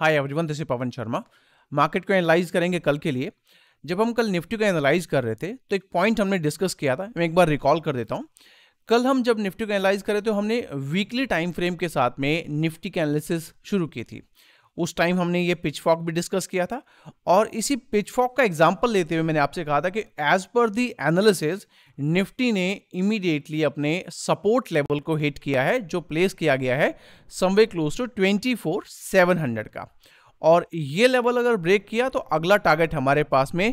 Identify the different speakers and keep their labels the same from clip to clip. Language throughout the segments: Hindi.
Speaker 1: hi everyone this is Pavan Sharma market को एनालाइज करेंगे कल के लिए जब हम कल निफ्टी को एनालाइज कर रहे थे तो एक पॉइंट हमने डिस्कस किया था मैं एक बार रिकॉल कर देता हूँ कल हम जब निफ्टी को एनालाइज कर रहे थे तो हमने वीकली टाइम फ्रेम के साथ में निफ्टी की एनालिसिस शुरू की थी उस टाइम हमने ये पिचफॉक भी डिस्कस किया था और इसी पिचफॉक का एग्जाम्पल लेते हुए मैंने आपसे कहा था कि एज पर दी एनालिसिस निफ्टी ने इमीडिएटली अपने सपोर्ट लेवल को हिट किया है जो प्लेस किया गया है somewhere close to twenty four seven hundred का और ये लेवल अगर ब्रेक किया तो अगला टारगेट हमारे पास में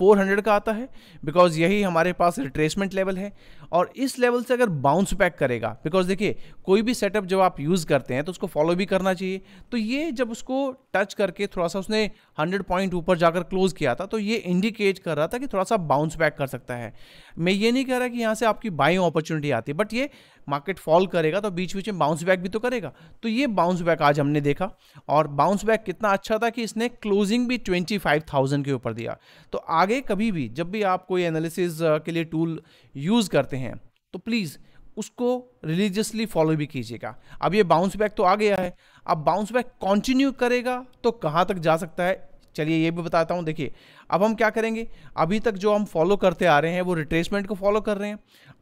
Speaker 1: 400 का आता है बिकॉज यही हमारे पास रिट्रेसमेंट लेवल है और इस लेवल से अगर बाउंस बैक करेगा बिकॉज देखिए कोई भी सेटअप जब आप यूज़ करते हैं तो उसको फॉलो भी करना चाहिए तो ये जब उसको टच करके थोड़ा सा उसने 100 पॉइंट ऊपर जाकर क्लोज किया था तो ये इंडिकेट कर रहा था कि थोड़ा सा बाउंस बैक कर सकता है मैं ये नहीं कह रहा कि यहाँ से आपकी बाइंग अपॉर्चुनिटी आती है बट ये मार्केट फॉल करेगा तो बीच बीच में बाउंस बैक भी तो करेगा तो ये बाउंस बैक आज हमने देखा और बाउंस बैक कितना अच्छा था कि इसने क्लोजिंग भी 25,000 के ऊपर दिया तो आगे कभी भी जब भी आप कोई एनालिसिस के लिए टूल यूज़ करते हैं हैं तो प्लीज़ उसको रिलीजियसली फॉलो भी कीजिएगा अब ये बाउंस बैक तो आ गया है अब बाउंस बैक कंटिन्यू करेगा तो कहाँ तक जा सकता है चलिए ये भी बताता हूँ देखिए अब हम क्या करेंगे अभी तक जो हम फॉलो करते आ रहे हैं वो रिट्रेसमेंट को फॉलो कर रहे हैं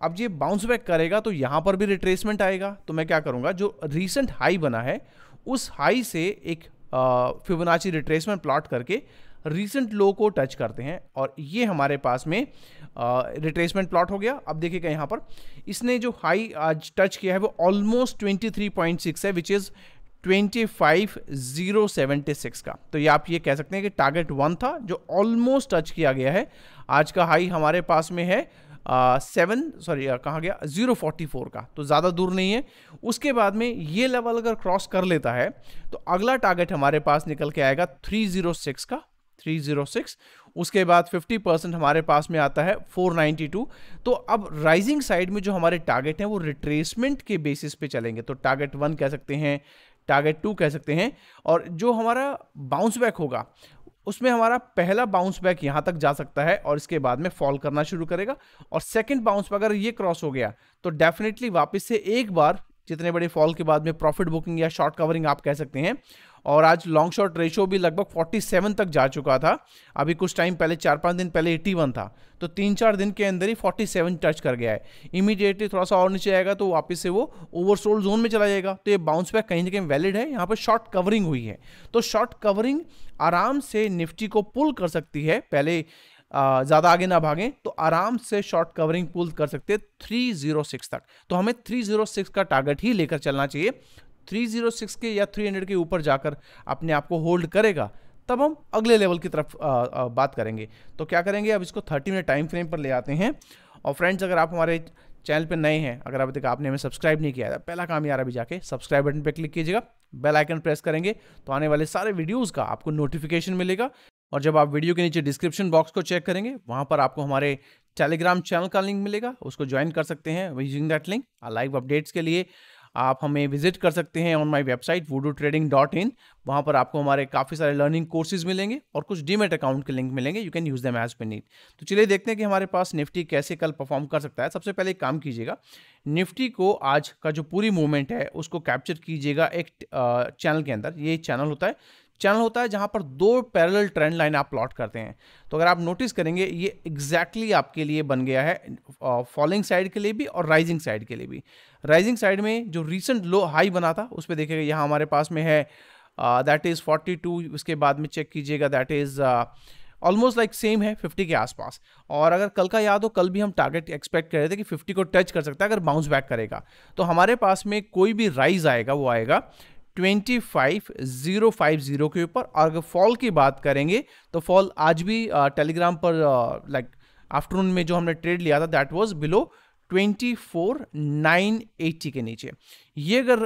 Speaker 1: अब ये बाउंस बैक करेगा तो यहाँ पर भी रिट्रेसमेंट आएगा तो मैं क्या करूँगा जो रिसेंट हाई बना है उस हाई से एक फिबोनाची रिट्रेसमेंट प्लॉट करके रिसेंट लो को टच करते हैं और ये हमारे पास में रिट्रेसमेंट प्लॉट हो गया अब देखिएगा यहाँ पर इसने जो हाई आज टच किया है वो ऑलमोस्ट 23.6 है विच इज़ 25076 का तो ये आप ये कह सकते हैं कि टारगेट वन था जो ऑलमोस्ट टच किया गया है आज का हाई हमारे पास में है सेवन सॉरी कहाँ गया जीरो फोर्टी फोर का तो ज़्यादा दूर नहीं है उसके बाद में ये लेवल अगर क्रॉस कर लेता है तो अगला टारगेट हमारे पास निकल के आएगा थ्री जीरो सिक्स का थ्री जीरो सिक्स उसके बाद फिफ्टी परसेंट हमारे पास में आता है फोर नाइन्टी टू तो अब राइजिंग साइड में जो हमारे टारगेट हैं वो रिट्रेसमेंट के बेसिस पे चलेंगे तो टारगेट वन कह सकते हैं टारगेट टू कह सकते हैं और जो हमारा बाउंस बैक होगा उसमें हमारा पहला बाउंस बैक यहाँ तक जा सकता है और इसके बाद में फॉल करना शुरू करेगा और सेकंड बाउंस पर अगर ये क्रॉस हो गया तो डेफिनेटली वापस से एक बार जितने बड़े फॉल के बाद में प्रॉफिट बुकिंग या शॉर्ट कवरिंग आप कह सकते हैं और आज लॉन्ग शॉर्ट रेशो भी लगभग 47 तक जा चुका था अभी कुछ टाइम पहले चार पाँच दिन पहले 81 था तो तीन चार दिन के अंदर ही 47 टच कर गया है इमीडिएटली थोड़ा सा और नीचे आएगा तो वापस से वो ओवरसोल्ड जोन में चला जाएगा तो ये बाउंस बैक कहीं ना कहीं वैलिड है यहाँ पर शॉर्ट कवरिंग हुई है तो शॉर्ट कवरिंग आराम से निफ्टी को पुल कर सकती है पहले ज़्यादा आगे ना भागें तो आराम से शॉर्ट कवरिंग पुल कर सकते हैं 306 तक तो हमें 306 का टारगेट ही लेकर चलना चाहिए 306 के या 300 के ऊपर जाकर अपने आप को होल्ड करेगा तब हम अगले लेवल की तरफ आ, आ, बात करेंगे तो क्या करेंगे अब इसको 30 मिनट टाइम फ्रेम पर ले आते हैं और फ्रेंड्स अगर आप हमारे चैनल पर नए हैं अगर अभी तक आपने हमें सब्सक्राइब नहीं किया है पहला काम यार अभी जाके सब्सक्राइब बटन पर क्लिक कीजिएगा बेल आइकन प्रेस करेंगे तो आने वाले सारे वीडियोस का आपको नोटिफिकेशन मिलेगा और जब आप वीडियो के नीचे डिस्क्रिप्शन बॉक्स को चेक करेंगे वहां पर आपको हमारे टेलीग्राम चैनल का लिंक मिलेगा उसको ज्वाइन कर सकते हैं using that link live updates के लिए आप हमें विजिट कर सकते हैं ऑन माई वेबसाइट वूडो ट्रेडिंग डॉट इन वहाँ पर आपको हमारे काफ़ी सारे लर्निंग कोर्सेज मिलेंगे और कुछ डीमेट अकाउंट के लिंक मिलेंगे you can use them as per need तो चलिए देखते हैं कि हमारे पास निफ्टी कैसे कल परफॉर्म कर सकता है सबसे पहले एक काम कीजिएगा निफ्टी को आज का जो पूरी मूवमेंट है उसको कैप्चर कीजिएगा एक चैनल के अंदर ये चैनल होता है चैनल होता है जहां पर दो पैरेलल ट्रेंड लाइन आप प्लॉट करते हैं तो अगर आप नोटिस करेंगे ये एग्जैक्टली exactly आपके लिए बन गया है फॉलिंग साइड के लिए भी और राइजिंग साइड के लिए भी राइजिंग साइड में जो रिसेंट लो हाई बना था उस पर देखेगा यहाँ हमारे पास में है दैट इज़ फोर्टी टू उसके बाद में चेक कीजिएगा that is almost like same है 50 के आसपास और अगर कल का याद हो कल भी हम टारगेट एक्सपेक्ट कर रहे थे कि 50 को टच कर सकता है अगर बाउंस बैक करेगा तो हमारे पास में कोई भी राइज आएगा वो आएगा twenty five zero five zero के ऊपर और अगर फॉल की बात करेंगे तो फॉल आज भी टेलीग्राम पर लाइक आफ्टरनून में जो हमने ट्रेड लिया था दैट वाज बिलो 24980 के नीचे ये अगर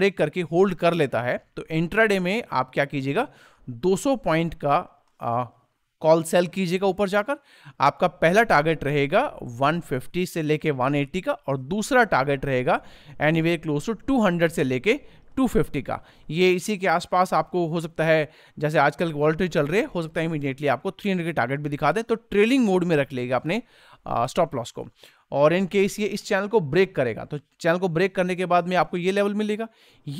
Speaker 1: ब्रेक करके होल्ड कर लेता है तो इंट्राडे में आप क्या कीजिएगा 200 पॉइंट का कॉल सेल कीजिएगा ऊपर जाकर आपका पहला टारगेट रहेगा 150 से लेके 180 का और दूसरा टारगेट रहेगा एनीवे क्लोज टू 200 से लेके 250 का ये इसी के आसपास आपको हो सकता है जैसे आजकल वॉल्टेज चल रहे हो सकता है इमीडिएटली आपको 300 के टारगेट भी दिखा दें तो ट्रेलिंग मोड में रख लेगा अपने स्टॉप लॉस को और इन केस ये इस चैनल को ब्रेक करेगा तो चैनल को ब्रेक करने के बाद में आपको ये लेवल मिलेगा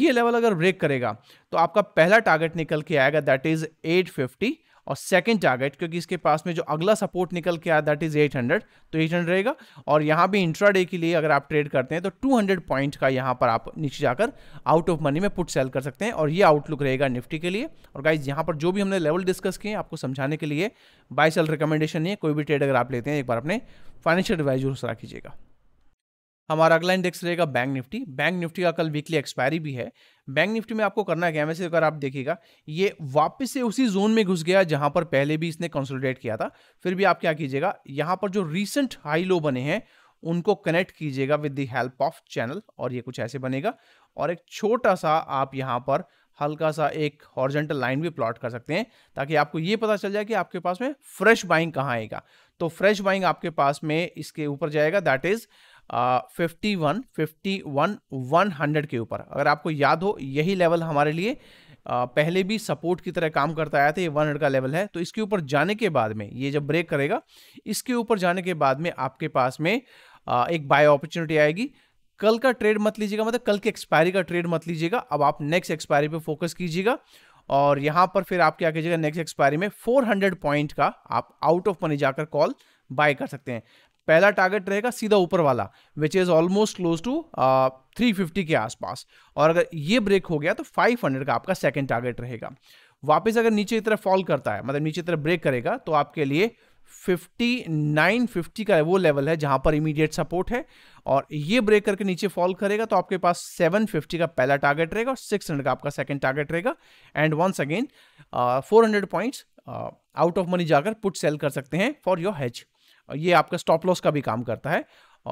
Speaker 1: ये लेवल अगर ब्रेक करेगा तो आपका पहला टारगेट निकल के आएगा दैट इज़ फिफ्टी और सेकेंड टारगेट क्योंकि इसके पास में जो अगला सपोर्ट निकल के आया दैट इज 800 तो 800 रहेगा और यहाँ भी इंट्राडे के लिए अगर आप ट्रेड करते हैं तो 200 पॉइंट का यहाँ पर आप नीचे जाकर आउट ऑफ मनी में पुट सेल कर सकते हैं और ये आउटलुक रहेगा निफ्टी के लिए और गाइज यहाँ पर जो भी हमने लेवल डिस्कस किए आपको समझाने के लिए बाय सेल रिकमेंडेशन नहीं है कोई भी ट्रेड अगर आप लेते हैं एक बार अपने फाइनेंशियल एडवाइजर से रखीजिएगा हमारा अगला इंडेक्स रहेगा बैंक निफ्टी बैंक निफ्टी का कल वीकली एक्सपायरी भी है बैंक निफ्टी में आपको करना क्या है वैसे अगर आप देखिएगा ये वापस से उसी जोन में घुस गया जहां पर पहले भी इसने कंसोलिडेट किया था फिर भी आप क्या कीजिएगा यहाँ पर जो रिसेंट हाई लो बने हैं उनको कनेक्ट कीजिएगा with the help of channel और ये कुछ ऐसे बनेगा और एक छोटा सा आप यहाँ पर हल्का सा एक हॉर्जेंटल लाइन भी प्लॉट कर सकते हैं ताकि आपको ये पता चल जाए कि आपके पास में फ्रेश बाइंग कहाँ आएगा तो फ्रेश बाइंग आपके पास में इसके ऊपर जाएगा that is fifty one fifty one one hundred के ऊपर अगर आपको याद हो यही लेवल हमारे लिए पहले भी सपोर्ट की तरह काम करता आया था ये वन का लेवल है तो इसके ऊपर जाने के बाद में ये जब ब्रेक करेगा इसके ऊपर जाने के बाद में आपके पास में एक बाय अपॉर्चुनिटी आएगी कल का ट्रेड मत लीजिएगा मतलब कल के एक्सपायरी का ट्रेड मत लीजिएगा अब आप नेक्स्ट एक्सपायरी पे फोकस कीजिएगा और यहाँ पर फिर आप क्या कीजिएगा नेक्स्ट एक्सपायरी में 400 पॉइंट का आप आउट ऑफ मनी जाकर कॉल बाय कर सकते हैं पहला टारगेट रहेगा सीधा ऊपर वाला which is almost close to 350 के आसपास और अगर ये ब्रेक हो गया तो 500 का आपका सेकेंड टारगेट रहेगा वापस अगर नीचे की तरफ फॉल करता है मतलब नीचे की तरफ ब्रेक करेगा तो आपके लिए 5950 का वो लेवल है जहां पर इमीडिएट सपोर्ट है और ये ब्रेक करके नीचे फॉल करेगा तो आपके पास 750 का पहला टारगेट रहेगा और 600 का आपका सेकंड टारगेट रहेगा and once again 400 points out of money जाकर पुट सेल कर सकते हैं फॉर योर हेज ये आपका स्टॉप लॉस का भी काम करता है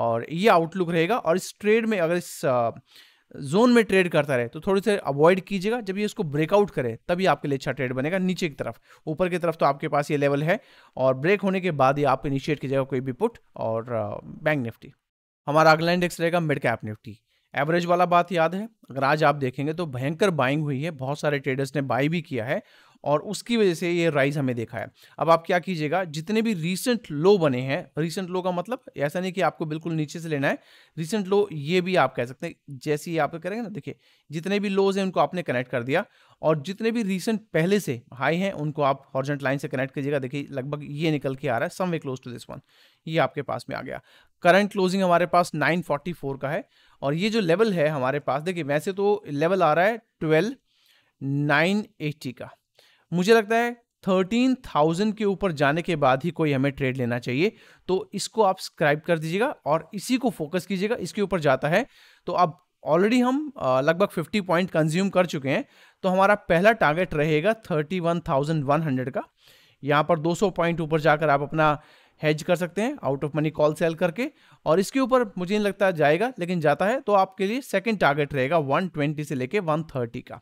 Speaker 1: और ये आउटलुक रहेगा और इस ट्रेड में अगर इस जोन में ट्रेड करता रहे तो थोड़ी से अवॉइड कीजिएगा जब ये इसको ब्रेकआउट करे तभी आपके लिए अच्छा ट्रेड बनेगा नीचे की तरफ ऊपर की तरफ तो आपके पास ये लेवल है और ब्रेक होने के बाद ही आप इनिशिएट कीजिएगा कोई भी पुट और बैंक निफ्टी हमारा अगला इंडेक्स रहेगा मिड कैप निफ्टी एवरेज वाला बात याद है अगर आज आप देखेंगे तो भयंकर बाइंग हुई है बहुत सारे ट्रेडर्स ने बाई भी किया है और उसकी वजह से ये राइज हमें देखा है अब आप क्या कीजिएगा जितने भी रीसेंट लो बने हैं रीसेंट लो का मतलब ऐसा नहीं कि आपको बिल्कुल नीचे से लेना है रीसेंट लो ये भी आप कह सकते हैं जैसे ही आप करेंगे ना देखिए जितने भी लोज हैं उनको आपने कनेक्ट कर दिया और जितने भी रीसेंट पहले से हाई हैं उनको आप हॉर्जेंट लाइन से कनेक्ट कीजिएगा देखिए लगभग ये निकल के आ रहा है somewhere close to this one ये आपके पास में आ गया करंट क्लोजिंग हमारे पास 944 का है और ये जो लेवल है हमारे पास देखिए वैसे तो लेवल आ रहा है ट्वेल्व नाइन एट्टी का मुझे लगता है थर्टीन थाउजेंड के ऊपर जाने के बाद ही कोई हमें ट्रेड लेना चाहिए तो इसको आप स्क्राइब कर दीजिएगा और इसी को फोकस कीजिएगा इसके ऊपर जाता है तो अब ऑलरेडी हम लगभग 50 पॉइंट कंज्यूम कर चुके हैं तो हमारा पहला टारगेट रहेगा 31,100 का यहाँ पर 200 पॉइंट ऊपर जाकर आप अपना हैज कर सकते हैं out of money call sell करके और इसके ऊपर मुझे नहीं लगता जाएगा लेकिन जाता है तो आपके लिए सेकंड टारगेट रहेगा 120 से लेके 130 का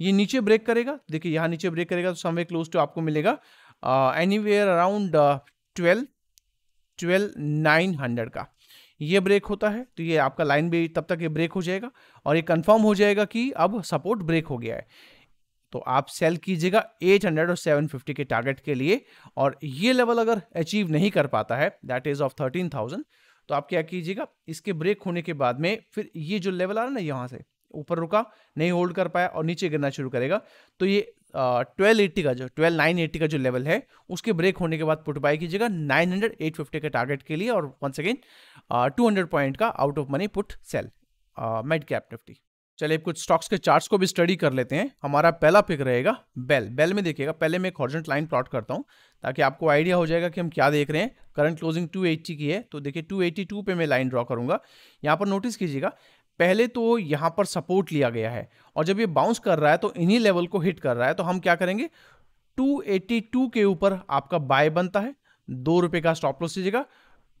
Speaker 1: ये नीचे ब्रेक करेगा देखिए यहाँ नीचे ब्रेक करेगा तो समवे क्लोज टू आपको मिलेगा anywhere around twelve twelve nine hundred का ये ब्रेक होता है तो ये आपका लाइन भी तब तक ये ब्रेक हो जाएगा और ये कंफर्म हो जाएगा कि अब सपोर्ट ब्रेक हो गया है तो आप सेल कीजिएगा 800 और 750 के टारगेट के लिए और ये लेवल अगर अचीव नहीं कर पाता है दैट इज ऑफ 13000 तो आप क्या कीजिएगा इसके ब्रेक होने के बाद में फिर ये जो लेवल आ रहा है ना यहाँ से ऊपर रुका नहीं होल्ड कर पाया और नीचे गिरना शुरू करेगा तो ये ट्वेल्व एट्टी का जो ट्वेल्व नाइन एट्टी का जो लेवल है उसके ब्रेक होने के बाद पुट बाय कीजिएगा नाइन हंड्रेड एट फिफ्टी के टारगेट के लिए और one second two hundred point का out of money put sell mid cap Nifty चलिए कुछ स्टॉक्स के चार्ट्स को भी स्टडी कर लेते हैं हमारा पहला पिक रहेगा बेल बेल में देखिएगा पहले मैं एक हॉर्जेंट लाइन प्लॉट करता हूँ ताकि आपको आइडिया हो जाएगा कि हम क्या देख रहे हैं करंट क्लोजिंग 280 की है तो देखिए 282 पे मैं लाइन ड्रॉ करूंगा यहाँ पर नोटिस कीजिएगा पहले तो यहां पर सपोर्ट लिया गया है और जब ये बाउंस कर रहा है तो इन्हीं लेवल को हिट कर रहा है तो हम क्या करेंगे 282 के ऊपर आपका बाय बनता है दो रुपए का स्टॉप लॉस लीजिएगा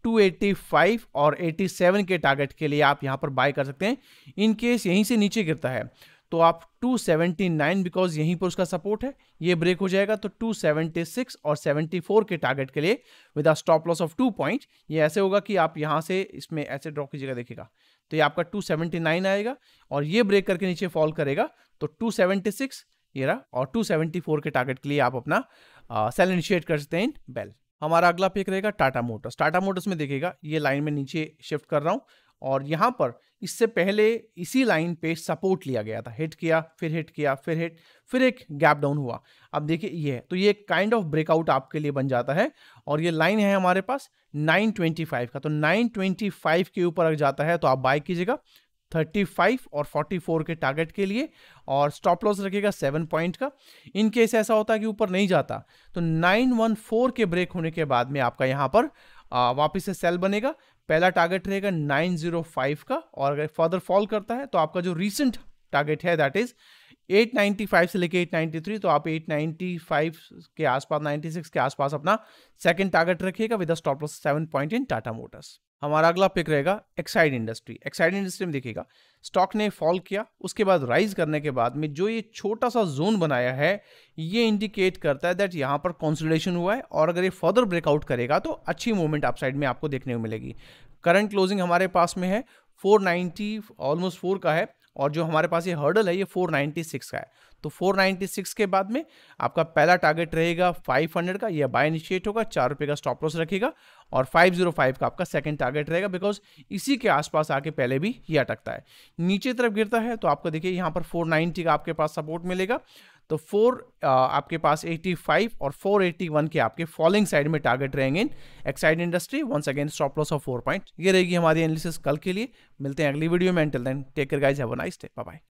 Speaker 1: 285 और 87 के टारगेट के लिए आप यहां पर बाय कर सकते हैं इन केस यहीं से नीचे गिरता है तो आप 279 बिकॉज यहीं पर उसका सपोर्ट है ये ब्रेक हो जाएगा तो 276 और 74 के टारगेट के लिए with a stop loss of two point ये ऐसे होगा कि आप यहां से इसमें ऐसे ड्रॉ कीजिएगा देखेगा तो ये आपका 279 आएगा और ये ब्रेक करके नीचे फॉल करेगा तो 276 ये रहा और 274 के टारगेट के लिए आप अपना आ, सेल इनिशिएट कर सकते हैं इन बेल हमारा अगला पिक रहेगा टाटा मोटर्स टाटा मोटर्स में देखेगा ये लाइन में नीचे शिफ्ट कर रहा हूँ और यहाँ पर इससे पहले इसी लाइन पे सपोर्ट लिया गया था हिट किया फिर हिट किया फिर हिट फिर एक गैप डाउन हुआ अब देखिए ये है तो ये काइंड ऑफ ब्रेकआउट आपके लिए बन जाता है और ये लाइन है हमारे पास 925 का तो 925 के ऊपर अगर जाता है तो आप बाय कीजिएगा 35 और 44 के टारगेट के लिए और स्टॉप लॉस रखेगा 7 पॉइंट का इन केस ऐसा होता है कि ऊपर नहीं जाता तो 914 के ब्रेक होने के बाद में आपका यहाँ पर वापिस वापस से सेल बनेगा पहला टारगेट रहेगा 905 का और अगर फर्दर फॉल करता है तो आपका जो रिसेंट टारगेट है दैट इज 895 से लेके 893 तो आप 895 के आसपास 96 के आसपास अपना सेकंड टारगेट रखिएगा with stop loss seven point in Tata Motors हमारा अगला पिक रहेगा एक्साइड इंडस्ट्री एक्साइड इंडस्ट्री में देखिएगा स्टॉक ने फॉल किया उसके बाद राइज करने के बाद में जो ये छोटा सा जोन बनाया है ये इंडिकेट करता है दैट यहाँ पर कॉन्सुलेशन हुआ है और अगर ये फर्दर ब्रेकआउट करेगा तो अच्छी मूवमेंट अपसाइड में आपको देखने को मिलेगी करंट क्लोजिंग हमारे पास में है 490 ऑलमोस्ट फोर का है और जो हमारे पास ये हर्डल है ये 496 का है तो 496 के बाद में आपका पहला टारगेट रहेगा 500 का ये बाय इनिशिएट होगा चार रुपये का स्टॉप लॉस रखेगा और 505 का आपका सेकंड टारगेट रहेगा बिकॉज इसी के आसपास आके पहले भी ये अटकता है नीचे तरफ गिरता है तो आपको देखिए यहाँ पर 490 का आपके पास सपोर्ट मिलेगा तो फोर आपके पास 85 और 481 के आपके फॉलोइंग साइड में टारगेट रहेंगे in Exide industry once again stop loss of four point ये रहेगी हमारी एनालिसिस कल के लिए मिलते हैं अगली वीडियो में until then take care guys have a nice day bye